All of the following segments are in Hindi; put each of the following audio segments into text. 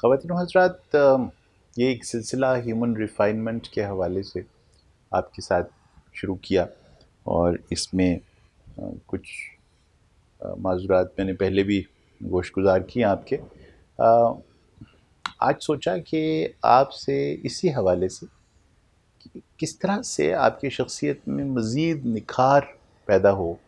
ख़वान हजरात ये एक सिलसिला ह्यूमन रिफाइनमेंट के हवाले से आपके साथ शुरू किया और इसमें कुछ माजूरात मैंने पहले भी गोश गुजार किए आपके आज सोचा कि आपसे इसी हवाले से किस तरह से आपकी शख्सियत में मज़ीद निखार पैदा हो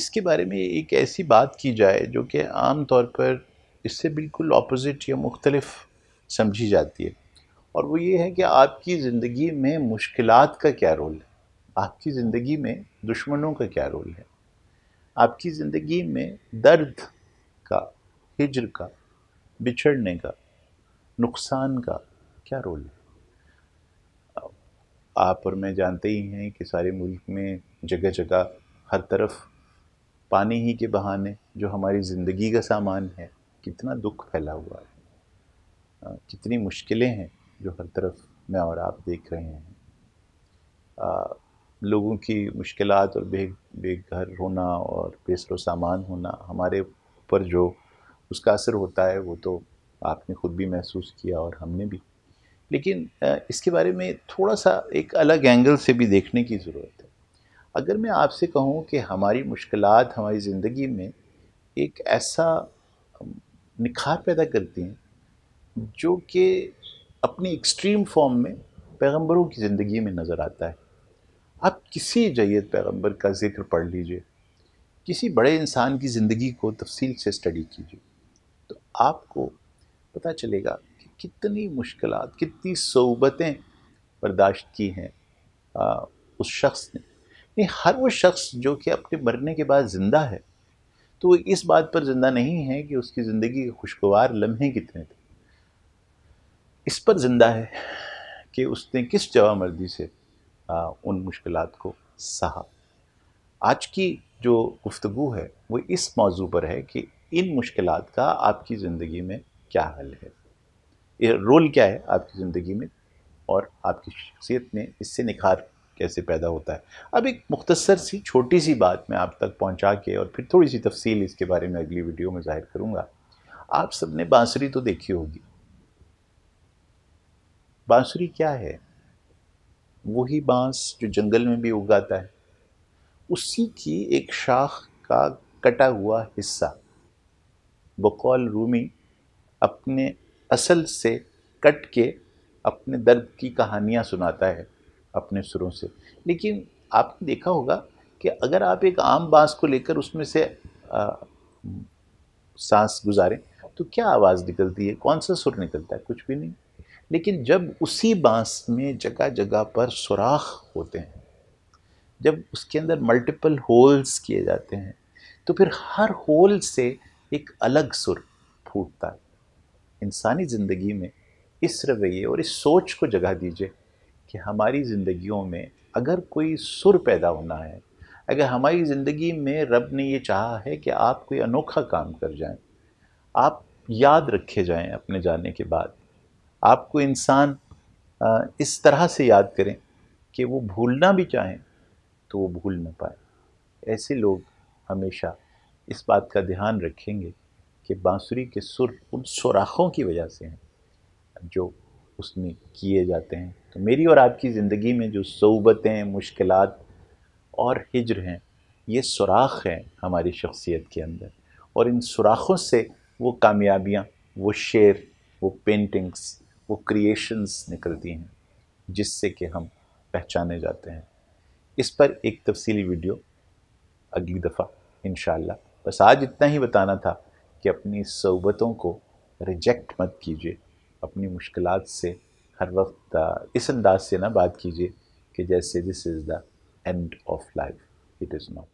इसके बारे में एक ऐसी बात की जाए जो कि आम तौर पर इससे बिल्कुल अपोज़िट या मुख्तलफ समझी जाती है और वो ये है कि आपकी ज़िंदगी में मुश्किल का क्या रोल है आपकी ज़िंदगी में दुश्मनों का क्या रोल है आपकी ज़िंदगी में दर्द का हिजर का बिछड़ने का नुकसान का क्या रोल है आप और मैं जानते ही हैं कि सारे मुल्क में जगह जगह हर तरफ पानी ही के बहाने जो हमारी ज़िंदगी का सामान है कितना दुख फैला हुआ है कितनी मुश्किलें हैं जो हर तरफ मैं और आप देख रहे हैं आ, लोगों की मुश्किल और बे बेघर होना और बेसरो सामान होना हमारे ऊपर जो उसका असर होता है वो तो आपने खुद भी महसूस किया और हमने भी लेकिन इसके बारे में थोड़ा सा एक अलग एंगल से भी देखने की ज़रूरत है अगर मैं आपसे कहूँ कि हमारी मुश्किल हमारी ज़िंदगी में एक ऐसा निखार पैदा करती हैं जो कि अपनी एक्सट्रीम फॉर्म में पैगंबरों की ज़िंदगी में नज़र आता है आप किसी जैद पैगंबर का जिक्र पढ़ लीजिए किसी बड़े इंसान की ज़िंदगी को तफसील से स्टडी कीजिए तो आपको पता चलेगा कि कितनी मुश्किल कितनी सोबतें बर्दाश्त की हैं उस शख्स ने नहीं हर वो शख्स जो कि अपने मरने के बाद ज़िंदा है तो वो इस बात पर जिंदा नहीं है कि उसकी ज़िंदगी के खुशगवार लम्हे कितने थे इस पर जिंदा है कि उसने किस जवा मर्जी से आ, उन मुश्किल को सहा आज की जो गुफ्तु है वो इस मौजू पर है कि इन मुश्किल का आपकी ज़िंदगी में क्या हल है ये रोल क्या है आपकी ज़िंदगी में और आपकी शख्सियत में इससे निखार कैसे पैदा होता है अब एक मुख्तसर सी छोटी सी बात मैं आप तक पहुंचा के और फिर थोड़ी सी तफसील इसके बारे में अगली वीडियो में जाहिर करूँगा आप सबने बांसुरी तो देखी होगी बांसुरी क्या है वही बांस जो जंगल में भी उगाता है उसी की एक शाख का कटा हुआ हिस्सा बकौल रूमी अपने असल से कट के अपने दर्द की कहानियाँ सुनाता है अपने सुरों से लेकिन आपने देखा होगा कि अगर आप एक आम बांस को लेकर उसमें से आ, सांस गुजारें तो क्या आवाज़ निकलती है कौन सा सुर निकलता है कुछ भी नहीं लेकिन जब उसी बांस में जगह जगह पर सुराख होते हैं जब उसके अंदर मल्टीपल होल्स किए जाते हैं तो फिर हर होल से एक अलग सुर फूटता है इंसानी ज़िंदगी में इस रवैये और इस सोच को जगह दीजिए कि हमारी ज़िंदगियों में अगर कोई सुर पैदा होना है अगर हमारी ज़िंदगी में रब ने ये चाहा है कि आप कोई अनोखा काम कर जाएं, आप याद रखे जाएं अपने जाने के बाद आपको इंसान इस तरह से याद करें कि वो भूलना भी चाहें तो वो भूल ना पाए ऐसे लोग हमेशा इस बात का ध्यान रखेंगे कि बांसुरी के सुर उन सुराखों की वजह से हैं जो उसमें किए जाते हैं तो मेरी और आपकी ज़िंदगी में जो सोबतें मुश्किल और हिजर हैं ये सुराख हैं हमारी शख्सियत के अंदर और इन सुराखों से वो कामयाबियाँ वो शेर वो पेंटिंग्स वो क्रिएशंस निकलती हैं जिससे कि हम पहचाने जाते हैं इस पर एक तफसीली वीडियो अगली दफ़ा इन बस आज इतना ही बताना था कि अपनी सोबतों को रिजेक्ट मत कीजिए अपनी मुश्किल से हर वक्त इस अंदाज से ना बात कीजिए कि जैसे this is the end of life it is not